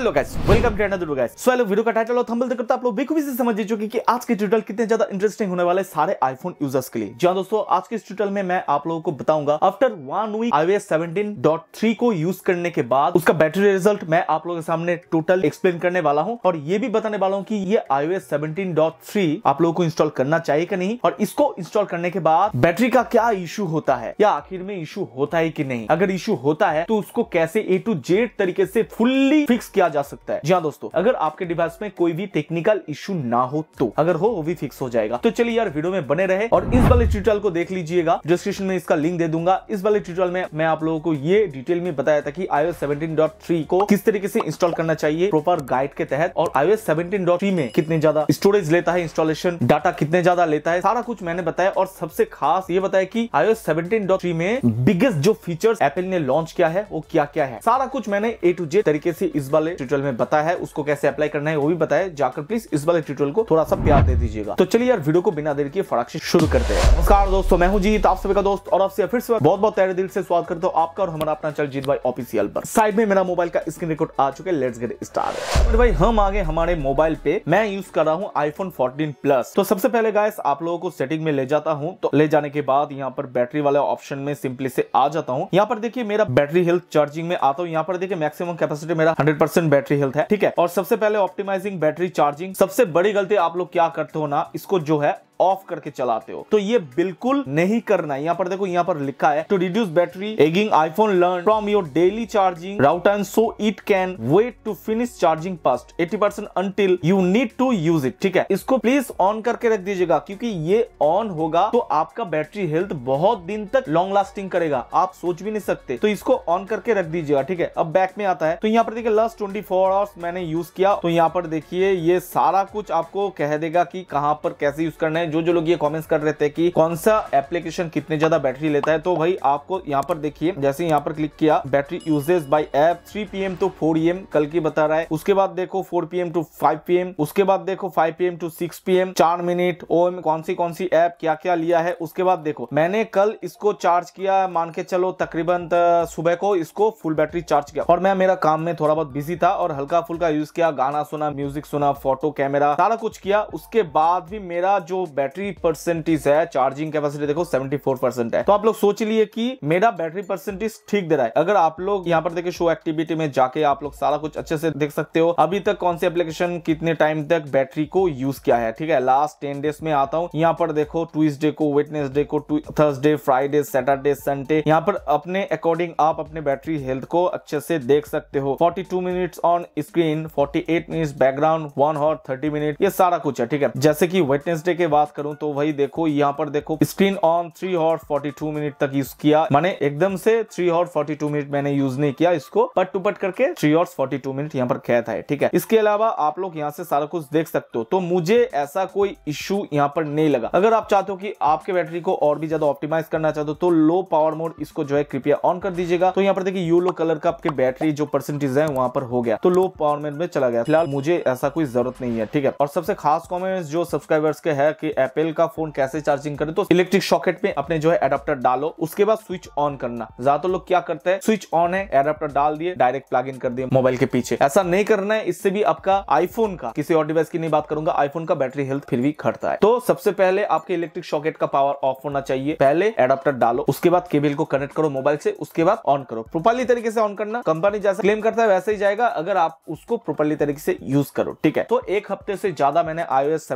hello guys welcome to another guys so hello video का title और thumbnail देखकर तो आप लोग बेखूबी से समझ चुके कि आज के ट्यूटोरियल कितने ज्यादा इंटरेस्टिंग होने वाले सारे आईफोन यूजर्स के लिए जी हाँ, दोस्तों आज के इस ट्यूटोरियल में मैं आप लोगों को बताऊंगा आफ्टर वन वीक iOS 17.3 को यूज करने के बाद उसका बैटरी रिजल्ट मैं आप लोगों के सामने टोटल एक्सप्लेन करने वाला हूं और ये भी बताने वाला हूं कि ये iOS 17.3 आप लोगों को इंस्टॉल करना चाहिए कि नहीं और इसको इंस्टॉल करने के बाद बैटरी का क्या इशू होता है या आखिर में इशू होता है कि नहीं अगर इशू होता है तो उसको कैसे ए टू जेड तरीके से फुल्ली फिक्स किया किया जा सकता है जी हाँ दोस्तों अगर आपके डिवाइस में कोई भी टेक्निकल इश्यू ना हो तो अगर हो वो भी फिक्स हो जाएगा तो चलिए यार वीडियो में बने रहे और इस वाले ट्यूटोरियल को देख लीजिएगा डिस्क्रिप्शन में इसका लिंक दे दूंगा इस वाले ट्यूटोरियल में मैं आप लोगों को ये डिटेल में बताया था की iOS 17.3 को किस तरीके से इंस्टॉल करना चाहिए प्रॉपर गाइड के तहत और iOS 17.3 में कितने ज्यादा स्टोरेज लेता है इंस्टॉलेशन डाटा कितने ज्यादा लेता है सारा कुछ मैंने बताया और सबसे खास ये बताया की iOS 17.3 में बिगेस्ट जो फीचर एपल ने लॉन्च किया है वो क्या क्या है सारा कुछ मैंने ए टू जे तरीके से इस वाले ट्यूटोरियल में बताया है उसको कैसे अप्लाई करना है वो भी बताया जाकर प्लीज इस वाले ट्यूटोरियल को थोड़ा सा प्यार दे दीजिएगा तो चलिए यार वीडियो को बिना देर के फटाक से शुरू करते हैं नमस्कार दोस्तों मैं हूं जीत आप सभी का दोस्त और आपसे फिर से बहुत बहुत तेरे दिल से स्वागत करता हूँ आपका और हमारा अपना चल जीत भाई ऑफिसियल पर साइड में मेरा मोबाइल का स्क्रीन रिकॉर्ड आ चुके लेट्स गेट स्टार्ट भाई हम आगे हमारे मोबाइल पे मैं यूज कर रहा हूँ आईफोन फोर्टीन प्लस तो सबसे पहले गाय आप लोगों को सेटिंग में ले जाता हूँ तो ले जाने के बाद यहाँ पर बैटरी वाले ऑप्शन में सिंपली से आ जाता हूँ यहाँ पर देखिए मेरा बैटरी हेल्थ चार्जिंग में आता हूँ यहाँ पर देखिए मैक्सिमम कैपेसिटी मेरा हंड्रेड बैटरी हेल्थ है ठीक है और सबसे पहले ऑप्टिमाइजिंग बैटरी चार्जिंग सबसे बड़ी गलती आप लोग क्या करते हो ना इसको जो है ऑफ करके चलाते हो तो ये बिल्कुल नहीं करना है यहाँ पर देखो यहाँ पर लिखा है to reduce battery ageing iPhone learn from your daily charging routine and so it can wait to finish charging past eighty percent until you need to use it ठीक है इसको प्लीज ऑन करके रख दीजिएगा क्योंकि ये ऑन होगा तो आपका बैटरी हेल्थ बहुत दिन तक लॉन्ग लास्टिंग करेगा आप सोच भी नहीं सकते तो इसको ऑन करके रख दीजिएगा ठीक है अब बैक में आता है तो यहाँ पर देखिए लास्ट ट्वेंटी आवर्स मैंने यूज किया तो यहाँ पर देखिए ये सारा कुछ आपको कह देगा कि कहाँ पर कैसे यूज करना है हैं जो जो लोग ये कमेंट्स कर रहे थे कि कौन सा एप्लीकेशन कितने ज्यादा बैटरी लेता है तो भाई आपको यहाँ पर देखिए जैसे यहाँ पर क्लिक किया battery usage by app three P M to four M कल की बता रहा है उसके बाद देखो four P M to five PM उसके बाद देखो five P M to six P M चार मिनट ओ एम कौन सी कौन सी ऐप क्या क्या लिया है उसके बाद देखो मैंने कल इसको चार्ज किया मान के चलो तकरीबन सुबह को इसको फुल बैटरी चार्ज किया और मैं मेरा काम में थोड़ा बहुत बिजी था और हल्का फुल्का यूज किया गाना सुना म्यूजिक सुना फोटो कैमरा सारा कुछ किया उसके बाद भी मेरा जो बैटरी परसेंटेज है चार्जिंग कैपेसिटी देखो 74 परसेंट है तो आप लोग सोच लिए कि मेरा बैटरी परसेंटेज ठीक दे रहा है अगर आप लोग यहाँ पर देखिए शो एक्टिविटी में जाके आप लोग सारा कुछ अच्छे से देख सकते हो अभी तक कौन सी एप्लीकेशन कितने टाइम तक बैटरी को यूज किया है ठीक है लास्ट टेन डेज में आता हूँ यहाँ पर देखो ट्यूजडे को वेटनेसडे को थर्सडे फ्राइडे सैटरडे संडे यहाँ पर अपने अकॉर्डिंग आप अपने बैटरी हेल्थ को अच्छे से देख सकते हो 42 minutes on screen 48 minutes background one और थर्टी मिनट ये सारा कुछ है ठीक है जैसे की वेटनेसडे के बाद बात करूं तो वही देखो यहाँ पर देखो स्क्रीन ऑन थ्री और फोर्टी टू मिनट तक यूज किया मैंने एकदम से थ्री और फोर्टी टू मिनट मैंने यूज नहीं किया इसको पट टू पट करके थ्री और फोर्टी टू मिनट यहाँ पर खेत है ठीक है इसके अलावा आप लोग यहाँ से सारा कुछ देख सकते हो तो मुझे ऐसा कोई इश्यू यहाँ पर नहीं लगा अगर आप चाहते हो कि आपके बैटरी को और भी ज्यादा ऑप्टिमाइज करना चाहते हो तो लो पावर मोड इसको जो है कृपया ऑन कर दीजिएगा तो यहाँ पर देखिए यूलो कलर का आपके बैटरी जो परसेंटेज है वहां पर हो गया तो लो पावर मोड में चला गया फिलहाल मुझे ऐसा कोई जरूरत नहीं है ठीक है और सबसे खास कॉमेंट जो सब्सक्राइबर्स के है कि एपल का फोन कैसे चार्जिंग करे तो इलेक्ट्रिक शॉकेट में अपने जो है एडाप्टर डालो उसके बाद स्विच ऑन करना ज्यादातर लोग क्या करते हैं स्विच ऑन है एडाप्टर डाल दिए डायरेक्ट प्लग इन कर दिए मोबाइल के पीछे ऐसा नहीं करना है इससे भी आपका आईफोन का किसी और डिवाइस की नहीं बात करूंगा आईफोन का बैटरी हेल्थ फिर भी घटता है तो सबसे पहले आपके इलेक्ट्रिक शॉकेट का पावर ऑफ होना चाहिए पहले एडाप्टर डालो उसके बाद केबल को कनेक्ट करो मोबाइल से उसके बाद ऑन करो प्रोपरली तरीके से ऑन करना कंपनी जैसा क्लेम करता है वैसे ही जाएगा अगर आप उसको प्रोपरली तरीके से यूज करो ठीक है तो एक हफ्ते से ज्यादा मैंने आईओ एस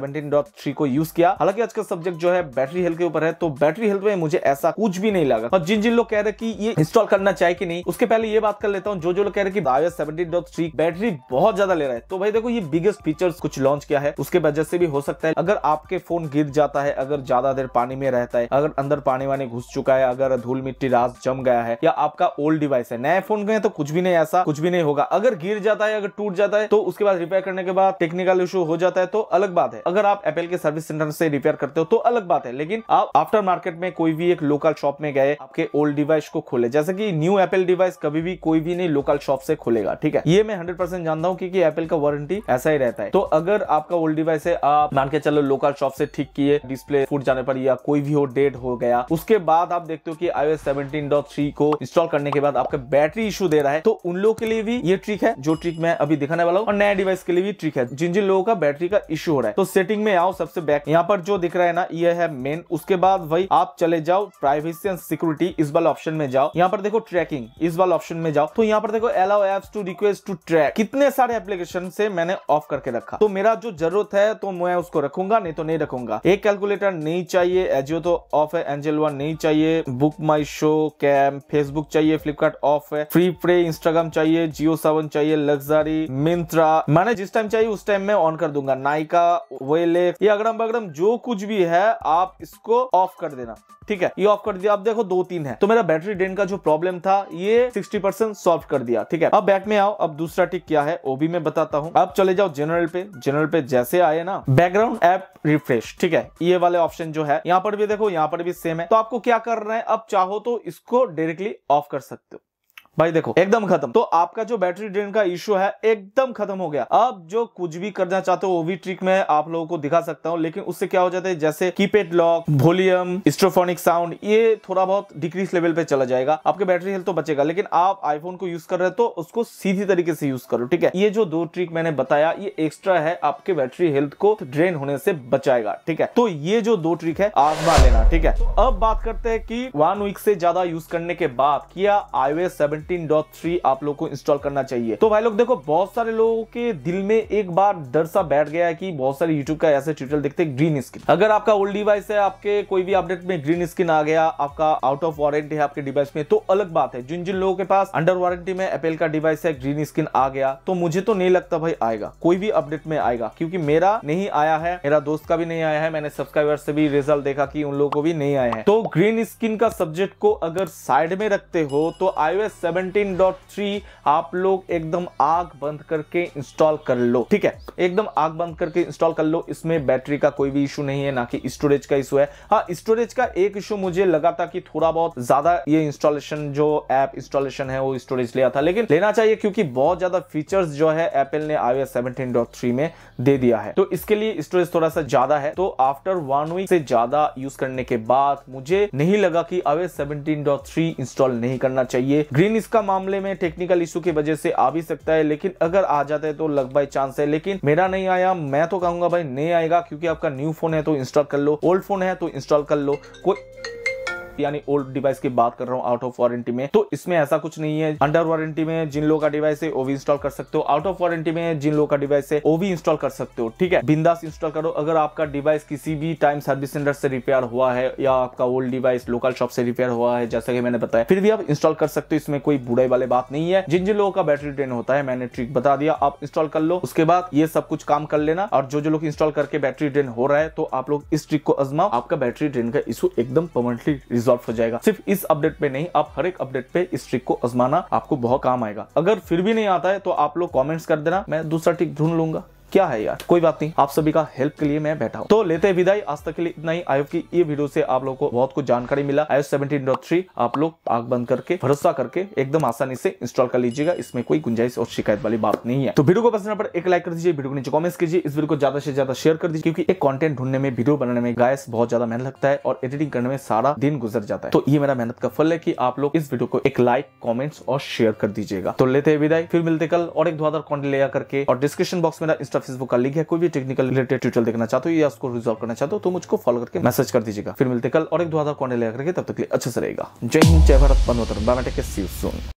को यूज किया किया हालांकि आज का सब्जेक्ट जो है बैटरी हेल्थ के ऊपर है तो बैटरी हेल्थ में मुझे ऐसा कुछ भी नहीं लगा और जिन जिन लोग कह रहे कि ये इंस्टॉल करना चाहिए कि नहीं उसके पहले ये बात कर लेता हूँ जो जो लोग कह रहे की कि iOS 17.3 बैटरी बहुत ज्यादा ले रहा है तो भाई देखो ये बिगेस्ट फीचर कुछ लॉन्च किया है उसके वजह से भी हो सकता है अगर आपके फोन गिर जाता है अगर ज्यादा देर पानी में रहता है अगर अंदर पानी वानी घुस चुका है अगर धूल मिट्टी रास जम गया है या आपका ओल्ड डिवाइस है नया फोन गए तो कुछ भी नहीं ऐसा कुछ भी नहीं होगा अगर गिर जाता है अगर टूट जाता है तो उसके बाद रिपेयर करने के बाद टेक्निकल इशू हो जाता है तो अलग बात है अगर आप एपल के सर्विस सेंटर से रिपेयर करते हो तो अलग बात है लेकिन आप आफ्टर मार्केट में कोई भी एक लोकल शॉप में गए आपके ओल्ड डिवाइस को खोले जैसे कि न्यू एपल डिवाइस कभी भी कोई भी नहीं लोकल शॉप से खोलेगा ठीक है ये मैं हंड्रेड परसेंट जानता हूँ क्योंकि एपल का वारंटी ऐसा ही रहता है तो अगर आपका ओल्ड डिवाइस है आप मान के चलो लोकल शॉप से ठीक किए डिस्प्ले फूट जाने पर या कोई भी हो डेट हो गया उसके बाद आप देखते हो कि iOS सेवनटीन को इंस्टॉल करने के बाद आपका बैटरी इश्यू दे रहा है तो उन लोगों के लिए भी ये ट्रिक है जो ट्रिक मैं अभी दिखाने वाला हूँ और नया डिवाइस के लिए भी ट्रिक है जिन जिन लोगों का बैटरी का इशू हो रहा है तो सेटिंग में आओ सबसे बैक यहाँ यहाँ पर जो दिख रहा है ना ये है मेन उसके बाद वही आप चले जाओ प्राइवेसी एंड सिक्योरिटी इस वाले ऑप्शन में जाओ यहाँ पर देखो ट्रैकिंग इस वाले ऑप्शन में जाओ तो यहाँ पर देखो allow apps to request to track कितने सारे एप्लीकेशन से मैंने ऑफ करके रखा तो मेरा जो जरूरत है तो मैं उसको रखूंगा नहीं तो नहीं रखूंगा एक कैलकुलेटर नहीं चाहिए एजियो तो ऑफ है एंजल वन नहीं चाहिए Book My Show cam Facebook चाहिए फ्लिपकार्ट ऑफ है फ्री प्रे इंस्टाग्राम चाहिए जियो सेवन चाहिए लग्जरी मिंत्रा मैंने जिस टाइम चाहिए उस टाइम में ऑन कर दूंगा नाइका वेले ये अगड़म बगड़म जो कुछ भी है आप इसको ऑफ कर देना ठीक है ये ऑफ कर दिया आप देखो दो तीन है तो मेरा बैटरी ड्रेन का जो प्रॉब्लम था ये 60 परसेंट सॉल्व कर दिया ठीक है अब बैक में आओ अब दूसरा टिक क्या है वो भी मैं बताता हूँ अब चले जाओ जनरल पे जनरल पे जैसे आए ना बैकग्राउंड ऐप रिफ्रेश ठीक है ये वाले ऑप्शन जो है यहाँ पर भी देखो यहाँ पर भी सेम है तो आपको क्या करना है अब चाहो तो इसको डायरेक्टली ऑफ कर सकते हो भाई देखो एकदम खत्म तो आपका जो बैटरी ड्रेन का इश्यू है एकदम खत्म हो गया अब जो कुछ भी करना चाहते हो वो भी ट्रिक मैं आप लोगों को दिखा सकता हूँ लेकिन उससे क्या हो जाता है जैसे keypad lock volume stereophonic sound ये थोड़ा बहुत डिक्रीज लेवल पे चला जाएगा आपके बैटरी हेल्थ तो बचेगा लेकिन आप आईफोन को यूज कर रहे तो उसको सीधी तरीके से यूज करो ठीक है ये जो दो ट्रिक मैंने बताया ये एक्स्ट्रा है आपके बैटरी हेल्थ को ड्रेन होने से बचाएगा ठीक है तो ये जो दो ट्रिक है आजमा लेना ठीक है अब बात करते हैं कि वन वीक से ज्यादा यूज करने के बाद किया आईवे सेवन 17.3 आप लोग को इंस्टॉल करना चाहिए तो भाई लोग देखो बहुत सारे लोगों के दिल में एक बार डर सा बैठ गया है कि बहुत सारे यूट्यूब का ऐसे ट्यूटोरियल देखते हैं ग्रीन स्क्रीन अगर आपका ओल्ड डिवाइस है आपके कोई भी अपडेट में ग्रीन स्क्रीन आ गया आपका आउट ऑफ वारंटी है आपके डिवाइस में तो अलग बात है जिन जिन लोगों के पास अंडर वारंटी में एपेल का डिवाइस है ग्रीन स्क्रीन आ गया तो मुझे तो नहीं लगता भाई आएगा कोई भी अपडेट में आएगा क्योंकि मेरा नहीं आया है मेरा दोस्त का भी नहीं आया है मैंने सब्सक्राइबर से भी रिजल्ट देखा कि उन लोगों को भी नहीं आया है तो ग्रीन स्किन का सब्जेक्ट को अगर साइड में रखते हो तो आईओएस 17.3 आप लोग एकदम आग बंद करके इंस्टॉल कर लो ठीक है एकदम आग बंद करके इंस्टॉल कर लो इसमें बैटरी का कोई भी इशू नहीं है ना कि स्टोरेज का इशू है हाँ स्टोरेज का एक इशू मुझे लगा था कि थोड़ा बहुत ज्यादा ये इंस्टॉलेशन जो एप इंस्टॉलेशन है वो स्टोरेज लिया था लेकिन लेना चाहिए क्योंकि बहुत ज्यादा फीचर्स जो है एपल ने आई एस में दे दिया है तो इसके लिए स्टोरेज थोड़ा सा ज्यादा है तो आफ्टर वन वीक से ज्यादा यूज करने के बाद मुझे नहीं लगा कि आई सेवनटीन इंस्टॉल नहीं करना चाहिए ग्रीन इसका मामले में टेक्निकल इशू की वजह से आ भी सकता है लेकिन अगर आ जाता है तो लग बाई चांस है लेकिन मेरा नहीं आया मैं तो कहूंगा भाई नहीं आएगा क्योंकि आपका न्यू फोन है तो इंस्टॉल कर लो ओल्ड फोन है तो इंस्टॉल कर लो कोई यानी ओल्ड डिवाइस की बात कर रहा हूँ आउट ऑफ वारंटी में तो इसमें ऐसा कुछ नहीं है अंडर वारंटी में जिन लोगों का डिवाइस है वो भी इंस्टॉल कर सकते हो आउट ऑफ वारंटी में जिन लोगों का डिवाइस है वो भी इंस्टॉल कर सकते हो ठीक है बिंदास इंस्टॉल करो अगर आपका डिवाइस किसी भी टाइम सर्विस सेंटर से रिपेयर हुआ है या आपका ओल्ड डिवाइस लोकल शॉप से रिपेयर हुआ है जैसा कि मैंने बताया फिर भी आप इंस्टॉल कर सकते हो इसमें कोई बुराई वाले बात नहीं है जिन जिन लोगों का बैटरी ड्रेन होता है मैंने ट्रिक बता दिया आप इंस्टॉल कर लो उसके बाद ये सब कुछ काम कर लेना और जो जो लोग इंस्टॉल करके बैटरी ड्रेन हो रहा है तो आप लोग इस ट्रिक को आजमाओ आपका बैटरी ड्रेन का इशू एकदम परमानेंटली रिजॉल्व हो जाएगा सिर्फ इस अपडेट पे नहीं आप हर एक अपडेट पे इस ट्रिक को आजमाना आपको बहुत काम आएगा अगर फिर भी नहीं आता है तो आप लोग कॉमेंट्स कर देना मैं दूसरा ट्रिक ढूंढ लूंगा क्या है यार कोई बात नहीं आप सभी का हेल्प के लिए मैं बैठा हूँ तो लेते हैं विदाई आज तक के लिए इतना ही आयोग की ये वीडियो से आप लोग को बहुत कुछ जानकारी मिला आयो सेवनटीन आप लोग आग बंद करके भरोसा करके एकदम आसानी से इंस्टॉल कर लीजिएगा इसमें कोई गुंजाइश और शिकायत वाली बात नहीं है तो वीडियो को पसंद पर एक लाइक कर दीजिए वीडियो को नीचे कॉमेंट कीजिए इस वीडियो को ज्यादा से ज्यादा शेयर कर दीजिए क्योंकि एक कॉन्टेंट ढूंढने में वीडियो बनाने में गायस बहुत ज्यादा मेहनत लगता है और एडिटिंग करने में सारा दिन गुजर जाता है तो ये मेरा मेहनत का फल है की आप लोग इस वीडियो को एक लाइक कॉमेंट्स और शेयर कर दीजिएगा तो लेते हैं विदाई फिर मिलते कल और एक हजार कॉन्टेंट ले करके और डिस्क्रिप्शन बॉक्स मेरा इंस्टा फेसबुक का लिंक है कोई भी टेक्निकल रिलेटेड ट्यूटोरियल देखना चाहते हो या उसको रिजॉल्व करना चाहते हो तो मुझको फॉलो करके मैसेज कर दीजिएगा फिर मिलते कल और एक दो हजार कॉन्टे लेकर तब तक के लिए अच्छा से रहेगा जय हिंद जय भारत बंद होता है बायोमेटिक